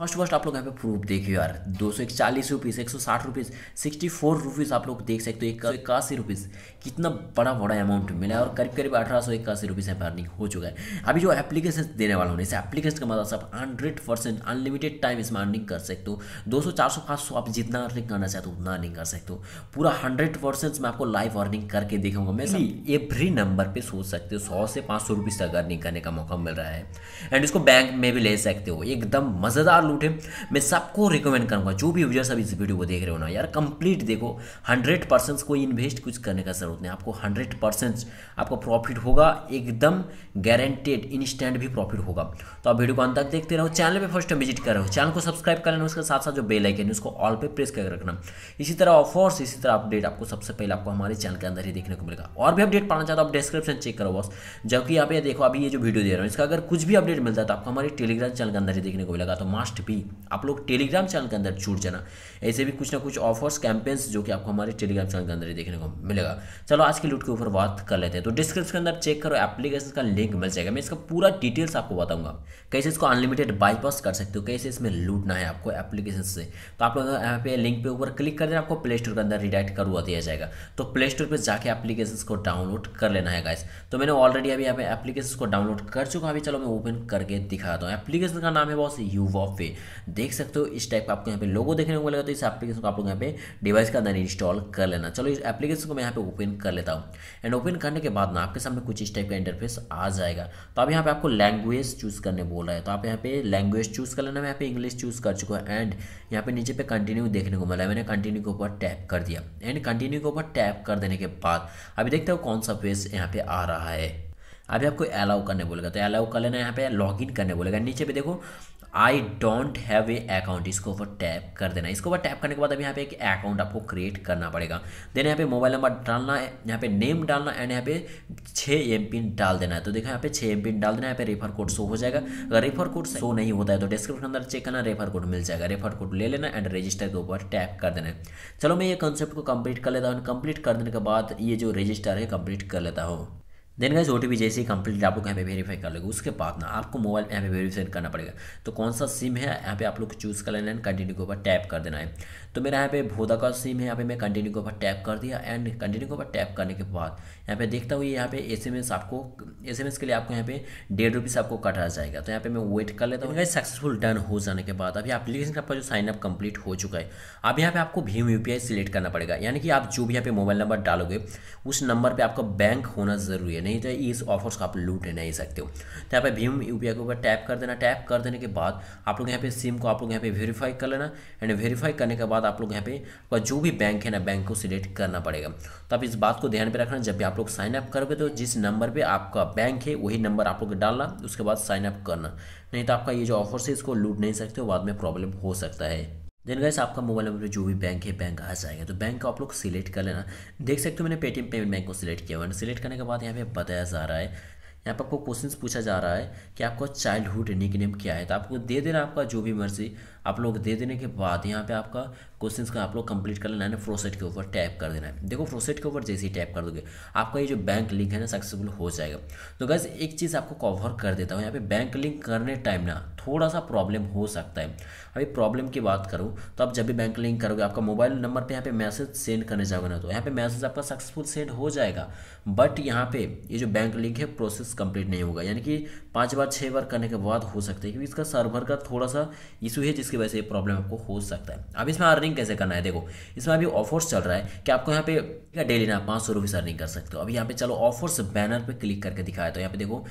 first first आप लोग यहाँ पे प्रूफ देखिए यार दो सौ चालीस रुपीज़ एक सौ साठ रुपीज़ सिक्सटी फोर रुपीज़ आप लोग देख सकते हो एक सौ इक्यासी रुपीज़ कितना बड़ा बड़ा अमाउंट मिला है और करीब करीब अठारह सौ इक्यासी रुपीज़ यहाँ पे अर्निंग हो चुका है अभी जो एप्लीकेशन देने वाला हूँ इस एप्लीकेशन का मतलब आप हंड्रेड परसेंट अनलिमिटेड टाइम इसमें अर्निंग कर सकते हो दो सौ चार सौ पाँच सौ आप जितना अर्निंग करना चाहते हो उतना अर्निंग कर सकते हो पूरा हंड्रेड परसेंट मैं आपको लाइव अर्निंग करके दिखाऊंगा मैं एवरी नंबर पर सोच सकते हो सौ से पाँच सौ रुपीज़ तक अर्निंग करने का मौका मिल रहा है एंड इसको बैंक में भी ले सकते हो एकदम मज़ेदार लूट है मैं सबको रिकमेंड करूंगा जो भी यूजर्स अभी इस वीडियो को देख रहे हो ना यार कंप्लीट देखो हंड्रेड परसेंट कोई इन्वेस्ट कुछ करने का जरूरत नहीं आपको हंड्रेड परसेंट आपको प्रॉफिट होगा एकदम गारंटेड इंस्टेंट भी प्रॉफिट होगा तो आप वीडियो को अंत तक देखते रहो चैनल पर फर्स्ट टाइम विजिट कर रहे हो चैनल को सब्सक्राइब कर लेना उसके साथ साथ जो बेलाइकन है उसको ऑल पर प्रेस करके रखना इसी तरह ऑफर्स इसी तरह अपडेट आपको सबसे पहले आपको हमारे चैनल के अंदर ही देखने को मिलेगा और भी अपडेट पाना चाहते हो आप डिस्क्रिप्शन चेक करो बॉस जबकि यहाँ पे देखो अभी ये जो वीडियो दे रहा हूँ इसका अगर कुछ भी अपडेट मिलता है तो आपको हमारे टेलीग्राम चैनल के अंदर ही देखने को मिलेगा तो मास्ट भी आप लोग टेलीग्राम चैनल के अंदर जुड़ जाना ऐसे भी कुछ ना कुछ ऑफर्स कैंपेन्स जो कि आपको हमारे टेलीग्राम चैनल के अंदर ही देखने को मिलेगा चलो आज के लूट के ऊपर बात कर लेते हैं तो डिस्क्रिप्शन के अंदर चेक करो एप्लीकेशन का लिंक मिल जाएगा मैं इसका पूरा डिटेल्स आपको बताऊंगा कैसे इसको अनलिमिटेड बाईपास कर सकते हो कैसे इसमें लूटना है आपको एप्लीकेशन से तो आप लोग यहाँ पे लिंक पे ऊपर क्लिक कर देना आपको प्ले स्टोर के अंदर रिडाइट करवा दिया जाएगा तो प्ले स्टोर पर जाके एप्लीकेशन को डाउनलोड कर लेना है गाइस तो मैंने ऑलरेडी अभी यहाँ पे एप्लीकेशन को डाउनलोड कर चुका अभी चलो मैं ओपन करके दिखाता हूँ एप्लीकेशन का नाम है बॉस यूवा पे देख सकते हो इस टाइप का आपको यहाँ पे लोगो देखने को मिलेगा तो इस एप्लीकेशन को आप लोग यहाँ पे डिवाइस के अंदर इंस्टॉल कर लेना चलो इस एप्लीकेशन को मैं यहाँ पे ओपन कर लेता हूँ एंड ओपन करने के बाद ना आपके सामने कुछ इस टाइप का इंटरफेस आ जाएगा तो आप यहाँ पे आपको लैंग्वेज चूज़ करने बोल रहा है तो आप यहाँ पे लैंग्वेज चूज़ कर लेना मैं यहाँ पे इंग्लिश चूज़ कर चुका हूँ एंड यहाँ पे नीचे पे कंटिन्यू देखने को मिला है मैंने कंटिन्यू के ऊपर टैप कर दिया एंड कंटिन्यू के ऊपर टैप कर देने के बाद अभी देखते हो कौन सा फेस यहाँ पे आ रहा है अभी आपको अलाउ करने बोलेगा तो अलाउ कर लेना यहाँ पे लॉग इन करने बोलेगा नीचे पे देखो I don't have a account इसको ऊपर टैप कर देना इसको ऊपर टैप करने के बाद अभी यहाँ पे एक अकाउंट आपको क्रिएट करना पड़ेगा देन यहाँ पे मोबाइल नंबर डालना है यहाँ पे नेम डालना एंड यहाँ पे छः एम पिन डाल देना है तो देखो यहाँ पे छः एम पिन डाल देना यहाँ पे रेफर कोड शो हो जाएगा अगर रेफर कोड शो नहीं होता है तो डिस्क्रिप्शन के अंदर चेक करना रेफर कोड मिल जाएगा रेफर कोड ले लेना एंड रजिस्टर के ऊपर टैप कर देना है चलो मैं ये कंसेप्ट को कंप्लीट कर लेता हूँ कंप्लीट कर देने के बाद ये जो रजिस्टर है कंप्लीट कर लेता हूँ देन गाइज ओ जैसे ही कंप्लीट आप लोग यहाँ पे वेरीफाई कर लोगे उसके बाद ना आपको मोबाइल यहाँ पे वेरीफाई करना पड़ेगा तो कौन सा सिम है यहाँ पे आप लोग चूज़ कर लेना है कंटिन्यू के ऊपर टैप कर देना है तो मेरा यहाँ पे भोदा का सिम है यहाँ पे मैं कंटिन्यू के ऊपर टैप कर दिया एंड कंटिन्यू के ऊपर टैप करने के बाद यहाँ पे देखता हूँ यहाँ पे एस आपको एस के लिए आपको यहाँ पे डेढ़ रुपीज़ आपको कटा जाएगा तो यहाँ पे मैं वेट कर लेता हूँ सक्सेसफुल डन हो जाने के बाद अभी एप्लीकेशन आपका जो साइनअप कंप्लीट हो चुका है अब यहाँ पे आपको भीम यू सिलेक्ट करना पड़ेगा यानी कि आप जो भी यहाँ पे मोबाइल नंबर डालोगे उस नंबर पर आपका बैंक होना ज़रूरी है नहीं तो इस ऑफर्स को आप लूट नहीं सकते हो तो यहाँ पे भीम यू के ऊपर टैप कर देना टैप कर देने के बाद आप लोग यहाँ पे सिम को आप लोग यहाँ पे वेरीफाई कर लेना एंड वेरीफाई करने के बाद बाद आप लोग यहाँ पे आपका जो भी बैंक है ना बैंक को सिलेक्ट करना पड़ेगा तो आप इस बात को ध्यान पे रखना जब भी आप लोग साइन अप करोगे तो जिस नंबर पे आपका बैंक है वही नंबर आप लोग डालना उसके बाद साइन अप करना नहीं तो आपका ये जो ऑफर है इसको लूट नहीं सकते बाद में प्रॉब्लम हो सकता है देन गैस आपका मोबाइल नंबर जो भी बैंक है बैंक आ जाएगा तो बैंक का आप लोग सिलेक्ट कर लेना देख सकते हो मैंने पेटीएम पेमेंट बैंक को सिलेक्ट किया हुआ सिलेक्ट करने के बाद यहाँ पे बताया जा रहा है यहाँ पर आपको क्वेश्चन पूछा जा रहा है कि आपका चाइल्डहुड निकनेम क्या है तो आपको दे देना आपका जो भी मर्जी आप लोग दे देने के बाद यहाँ पे आपका क्वेश्चन का आप लोग कंप्लीट कर लेना है फ्रोसेट के ऊपर टैप कर देना है देखो फ्रोसेट के ऊपर जैसे ही टैप कर दोगे आपका ये जो बैंक लिंक है ना सक्सेसफुल हो जाएगा तो गैस एक चीज़ आपको कवर कर देता हूँ यहाँ पे बैंक लिंक करने टाइम ना थोड़ा सा प्रॉब्लम हो सकता है अभी प्रॉब्लम की बात करूँ तो आप जब भी बैंक लिंक करोगे आपका मोबाइल नंबर पर यहाँ पे मैसेज सेंड करने जाओगे ना तो यहाँ पे मैसेज आपका सक्सेसफुल सेंड हो जाएगा बट यहाँ पे ये जो बैंक लिंक है प्रोसेस कंप्लीट नहीं होगा यानी कि पाँच बार छः बार करने के बाद हो सकता है क्योंकि इसका सर्वर का थोड़ा सा इशू है जिस जिसकी वजह से प्रॉब्लम आपको हो सकता है अब इसमें अर्निंग कैसे करना है देखो इसमें अभी ऑफर्स चल रहा है कि आपको यहाँ पे डेली ना पाँच सौ रुपीज़ अर्निंग कर सकते हो अभी यहाँ पे चलो ऑफर्स बैनर पर क्लिक करके दिखाया तो यहाँ पे देखो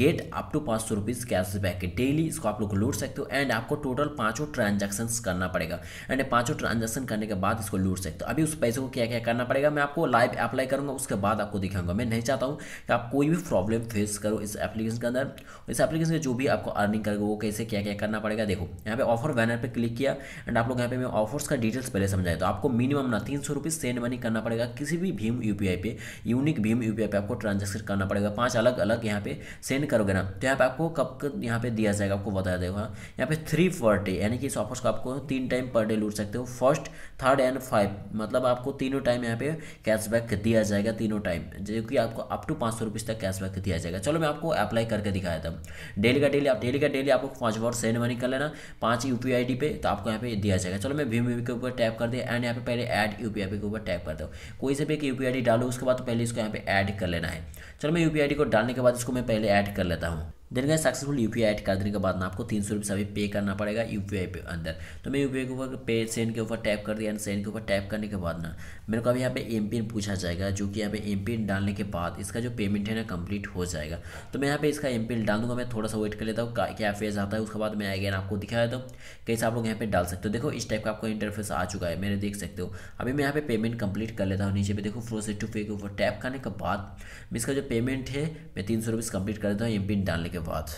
गेट अप टू पाँच सौ रुपीज़ कैशबैक डेली इसको आप लोग लूट सकते हो एंड आपको टोटल पाँचों ट्रांजेक्शन करना पड़ेगा एंड पाँचों ट्रांजेक्शन करने के बाद इसको लूट सकते हो अभी उस पैसे को क्या क्या करना पड़ेगा मैं आपको लाइव अप्लाई करूँगा उसके बाद आपको दिखाऊंगा मैं नहीं चाहता हूँ कि आप कोई भी प्रॉब्लम फेस करो इस एप्लीकेशन के अंदर इस एप्लीकेशन के जो भी आपको अर्निंग करेगा वो कैसे क्या क्या करना पड़ेगा देखो यहाँ पे ऑफर बैनर पर क्लिक किया एंड आप लोग यहाँ पे मैं ऑफर्स का डिटेल्स पहले समझाया तो आपको मिनिमम ना तीन सौ रुपीज़ सेंड मनी करना पड़ेगा किसी भी भीम यू पे यूनिक भीम यू पे आपको ट्रांजेक्शन करना पड़ेगा पाँच अलग अलग यहाँ पे सेंड करोगे ना तो यहाँ पे आपको कब यहाँ पे दिया जाएगा आपको बताया देगा यहाँ पे थ्री पर डे यानी कि इस ऑफर्स को आपको तीन टाइम पर डे लूट सकते हो फर्स्ट थर्ड एंड फाइव मतलब आपको तीनों टाइम यहाँ पे कैशबैक दिया जाएगा तीनों टाइम जो कि आपको अप टू पाँच सौ रुपीज़ तक कैशबैक दिया जाएगा चलो मैं आपको अप्लाई करके दिखाया था डेली का डेली आप डेली का डेली आपको पाँच बार सेंड मनी कर लेना पाँच यू पी यूपीआई आईडी पे तो आपको यहाँ पे दिया जाएगा चलो मैं भीम यूपी के ऊपर टैप कर दिया एंड यहाँ पे पहले ऐड यूपीआई पे के ऊपर टैप कर दो कोई से भी एक यूपीआई आईडी डालो उसके बाद तो पहले इसको यहाँ पे ऐड कर लेना है चलो मैं यूपीआई आईडी को डालने के बाद इसको मैं पहले ऐड कर लेता हूँ देन गए सक्सेसफुल यू ऐड कर देने के बाद ना आपको तीन सौ रुपये अभी पे करना पड़ेगा यू पी पे अंदर तो मैं यू पी के ऊपर पे सेंड के ऊपर टैप कर दिया सेंड के ऊपर टैप करने के बाद ना मेरे को अभी यहाँ पे एम पिन पूछा जाएगा जो कि यहाँ पे एम पिन डालने के बाद इसका जो पेमेंट है ना कंप्लीट हो जाएगा तो मैं यहाँ पे इसका एम पिन डाल दूँगा मैं थोड़ा सा वेट कर लेता हूँ क्या फेज आता है उसके बाद मैं अगेन आपको दिखा देता हूँ कैसे आप लोग यहाँ पे डाल सकते हो देखो इस टाइप का आपको इंटरफेस आ चुका है मेरे देख सकते हो अभी मैं यहाँ पे पेमेंट कंप्लीट कर लेता हूँ नीचे पे देखो प्रोसेस टू पे के ऊपर टैप करने के बाद इसका जो पेमेंट है मैं तीन सौ कंप्लीट कर देता हूँ एम पिन डालने के धन्यवाद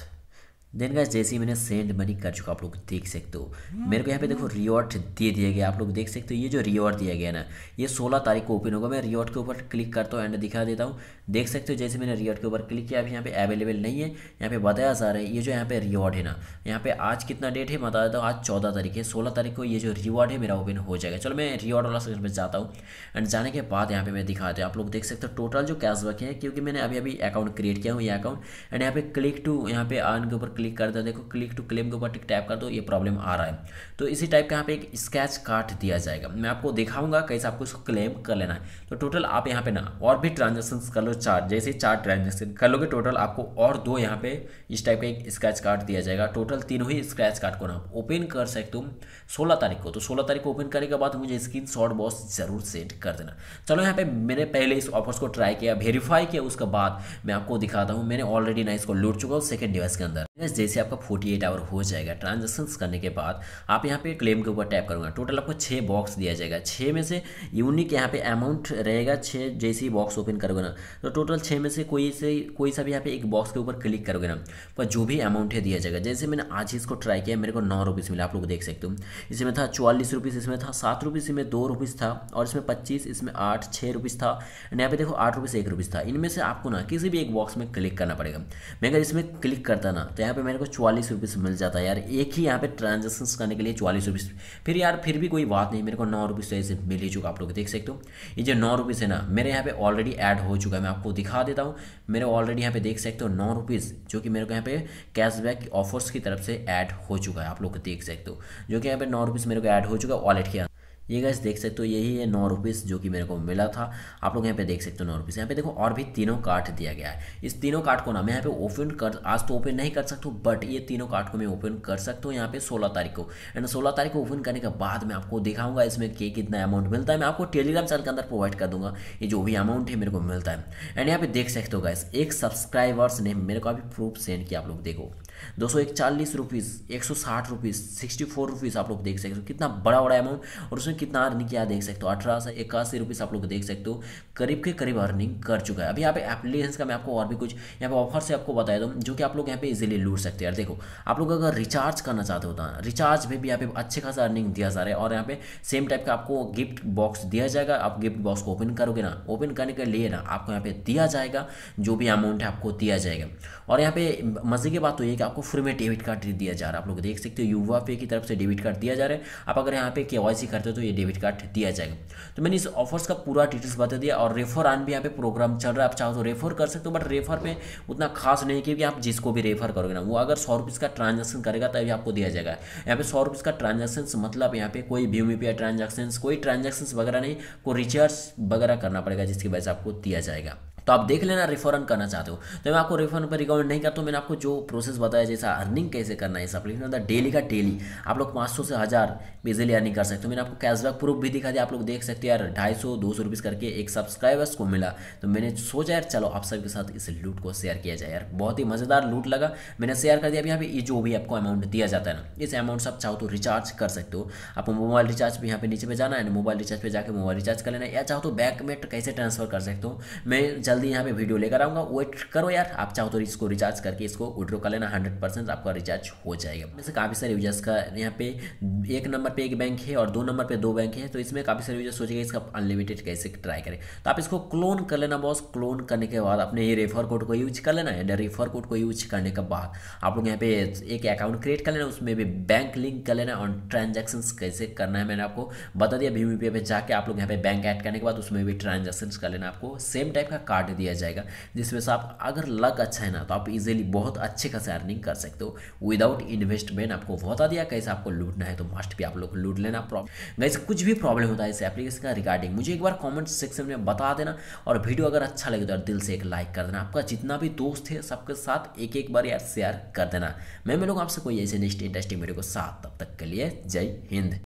देन गाइस जैसे ही मैंने सेंड मनी कर चुका आप लोग देख सकते हो मेरे को यहाँ पे देखो रिवॉर्ड दे दिया गया आप लोग देख सकते हो ये जो रिवॉर्ड दिया गया ना ये 16 तारीख को ओपन होगा मैं रिवॉर्ड के ऊपर क्लिक करता हूँ एंड दिखा देता हूँ देख सकते हो जैसे मैंने रिवॉर्ड के ऊपर क्लिक किया अभी यहाँ पे अवेलेबल नहीं है यहाँ पे बताया जा रहा है ये जो यहाँ पे रिवॉर्ड है ना यहाँ पे आज कितना डेट है बता देता हूँ आज चौदह तारीख है सोलह तारीख को ये जो रिवॉर्ड है मेरा ओपन हो जाएगा चलो मैं रिवॉर्ड वाला सेक्शन में जाता हूँ एंड जाने के बाद यहाँ पे मैं दिखाता हूँ आप लोग देख सकते हो टोटल जो कैशबैक है क्योंकि मैंने अभी अभी अकाउंट क्रिएट किया हूँ ये अकाउंट एंड यहाँ पे क्लिक टू यहाँ पे अर्न के ऊपर क्लिक कर दो देखो क्लिक टू क्लेम के ऊपर टिक टाइप कर दो ये प्रॉब्लम आ रहा है तो इसी टाइप का यहाँ पे एक स्केच कार्ड दिया जाएगा मैं आपको दिखाऊंगा कैसे आपको इसको क्लेम कर लेना है तो टोटल आप यहाँ पे ना और भी ट्रांजेक्शन कर लो चार जैसे चार ट्रांजेक्शन कर लोगे टोटल आपको और दो यहाँ पे इस टाइप का एक स्क्रैच कार्ड दिया जाएगा टोटल तीनों ही स्क्रैच कार्ड को ना ओपन कर सकते तुम सोलह तारीख को तो सोलह तारीख को ओपन करने के बाद मुझे स्क्रीन शॉट बॉस जरूर सेट कर देना चलो यहाँ पे मैंने पहले इस ऑफर्स को ट्राई किया वेरीफाई किया उसके बाद मैं आपको दिखाता हूँ मैंने ऑलरेडी ना इसको लूट चुका हूँ सेकेंड डिवाइस के अंदर फ्रेंड्स जैसे आपका 48 आवर हो जाएगा ट्रांजेक्शन करने के बाद आप यहाँ पे क्लेम के ऊपर टैप करूँगा टोटल आपको छः बॉक्स दिया जाएगा छः में से यूनिक यहाँ पे अमाउंट रहेगा छः जैसे ही बॉक्स ओपन करोगे ना तो टोटल छः में से कोई से कोई सा भी यहाँ पे एक बॉक्स के ऊपर क्लिक करोगे ना पर तो जो भी अमाउंट है दिया जाएगा जैसे मैंने आज इसको ट्राई किया मेरे को नौ रुपीज़ मिला आप लोग देख सकते हो इसमें था चौवालीस रुपीज़ इसमें था सात रुपीज़ इसमें दो रुपीज़ था और इसमें पच्चीस इसमें आठ छः रुपीज़ था एंड यहाँ पे देखो आठ रुपीज़ एक रुपीज़ था इनमें से आपको ना किसी भी एक बॉक्स में क्लिक करना पड़ेगा मैं अगर इसमें क्लिक करता ना तो यहाँ यहाँ पे मेरे को चालीस रुपीज़ मिल जाता है यार एक ही यहाँ पे ट्रांजेक्शन करने के लिए चालीस रुपीज़ फिर यार फिर भी कोई बात नहीं मेरे को नौ रुपीज़ तो ऐसे मिल ही चुका आप लोग देख सकते हो ये जो नौ रुपीज़ है ना मेरे यहाँ पे ऑलरेडी ऐड हो चुका है मैं आपको दिखा देता हूँ मेरे ऑलरेडी यहाँ पे देख सकते हो नौ रुपीज़ जो कि मेरे को यहाँ पे कैशबैक ऑफर्स की तरफ से ऐड हो चुका है आप लोग देख सकते हो जो कि यहाँ पे नौ रुपीज़ मेरे को ऐड हो चुका है वॉलेट के अंदर ये गैस देख सकते हो यही है नौ रुपीज़ जो कि मेरे को मिला था आप लोग यहाँ पे देख सकते हो नौ रुपीज़ यहाँ पे देखो और भी तीनों कार्ड दिया गया है इस तीनों कार्ड को ना मैं यहाँ पे ओपन कर आज तो ओपन नहीं कर सकता हूँ बट ये तीनों कार्ड को मैं ओपन कर सकता हूँ यहाँ पे सोलह तारीख को एंड सोलह तारीख को ओपन करने के बाद मैं आपको दिखाऊंगा इसमें के कितना अमाउंट मिलता है मैं आपको टेलीग्राम चैनल के अंदर प्रोवाइड कर दूंगा ये जो भी अमाउंट है मेरे को मिलता है एंड यहाँ पे देख सकते हो गैस एक सब्सक्राइबर्स ने मेरे को अभी प्रूफ सेंड किया आप लोग देखो दो सौ इकचालीस रुपीज़ एक सौ साठ रुपीज़ सिक्सटी फोर रुपीज़ आप लोग देख सकते हो कितना बड़ा बड़ा अमाउंट और उसमें कितना अर्निंग किया देख सकते हो अठारह सौ इक्यासी रुपीज़ आप लोग देख सकते हो करीब के करीब अर्निंग कर चुका है अभी यहाँ पे एप्लीकेशन का मैं आपको और भी कुछ यहाँ पे ऑफर से आपको बताया दूँ जो कि आप लोग यहाँ पे इजिली लूट सकते हैं देखो आप लोग अगर रिचार्ज करना चाहते हो तो रिचार्ज में भी यहाँ पे अच्छे खासा अर्निंग दिया जा रहा है और यहाँ पे सेम टाइप का आपको गिफ्ट बॉक्स दिया जाएगा आप गिफ्ट बॉक्स को ओपन करोगे ना ओपन करने के लिए ना आपको यहाँ पे दिया जाएगा जो भी अमाउंट है आपको दिया जाएगा और यहाँ पे मजे की बात तो ये कि आपको फ्री में डेबिट कार्ड दिया जा रहा है आप लोग देख सकते हो युवा पे की तरफ से डेबिट कार्ड दिया जा रहा है आप अगर यहाँ पे के करते हो तो ये डेबिट कार्ड दिया जाएगा तो मैंने इस ऑफर्स का पूरा डिटेल्स बता दिया और रेफर आन भी यहाँ पे प्रोग्राम चल रहा है आप चाहो तो रेफर कर सकते हो बट रेफर में उतना खास नहीं क्योंकि आप जिसको भी रेफर करोगे ना वो अगर सौ का ट्रांजेक्शन करेगा तभी आपको दिया जाएगा यहाँ पे सौ का ट्रांजेक्शन मतलब यहाँ पे कोई भी यूपीआई ट्रांजेक्शन कोई ट्रांजेक्शन वगैरह नहीं को रिचार्ज वगैरह करना पड़ेगा जिसकी वजह से आपको दिया जाएगा तो आप देख लेना रिफरन करना चाहते हो तो मैं आपको रिफरन पर रिकमेंड नहीं करता तो मैंने आपको जो प्रोसेस बताया जैसा अर्निंग कैसे करना है सप्लीस मतलब डेली का डेली आप लोग पाँच से हज़ार इजिली अर्निंग कर सकते हो मैंने आपको कैशबैक प्रूफ भी दिखा दिया आप लोग देख सकते हो यार ढाई सौ दो सौ करके एक सब्सक्राइबर्स को मिला तो मैंने सोचा यार चलो आप सबके साथ इस लूट को शेयर किया जाए यार बहुत ही मज़ेदार लूट लगा मैंने शेयर कर दिया अब यहाँ पे जो भी आपको अमाउंट दिया जाता है ना इस अमाउंट से आप चाहो तो रिचार्ज कर सकते हो आप मोबाइल रिचार्ज भी यहाँ पे नीचे पे जाना है मोबाइल रिचार्ज पे जाकर मोबाइल रिचार्ज कर लेना या चाहो तो बैंक में कैसे ट्रांसफर कर सकते हो मैं जल्दी यहाँ पे वीडियो लेकर आऊँगा वेट करो यार आप चाहो तो इसको रिचार्ज करके इसको विड्रो कर लेना हंड्रेड परसेंट आपका रिचार्ज हो जाएगा जैसे काफ़ी सारे यूजर्स का यहाँ पे एक नंबर पे एक बैंक है और दो नंबर पे दो बैंक है तो इसमें काफ़ी सारे यूजर्स सोचेगा इसका अनलिमिटेड कैसे ट्राई करें तो आप इसको क्लोन कर लेना बॉस क्लोन करने के बाद अपने रेफर कोड को यूज कर लेना या रेफर कोड को यूज करने के बाद आप लोग यहाँ पे एक अकाउंट क्रिएट कर लेना उसमें भी बैंक लिंक कर लेना और ट्रांजेक्शन कैसे करना है मैंने आपको बता दिया भीम यू पे जाके आप लोग यहाँ पे बैंक ऐड करने के बाद उसमें भी ट्रांजेक्शन कर लेना आपको सेम टाइप का कार्ड बांट दिया जाएगा जिसमें से आप अगर लक अच्छा है ना तो आप इजीली बहुत अच्छे खासे अर्निंग कर सकते हो विदाउट इन्वेस्टमेंट आपको बता दिया कैसे आपको लूटना है तो मस्ट भी आप लोग लूट लेना प्रॉब्लम गैसे कुछ भी प्रॉब्लम होता है इस एप्लीकेशन का रिगार्डिंग मुझे एक बार कॉमेंट सेक्शन में बता देना और वीडियो अगर अच्छा लगे तो दिल से एक लाइक कर देना आपका जितना भी दोस्त है सबके साथ एक एक बार यार शेयर कर देना मैं मिलूंगा आपसे कोई ऐसे नेक्स्ट इंटरेस्टिंग वीडियो को साथ तब तक के लिए जय हिंद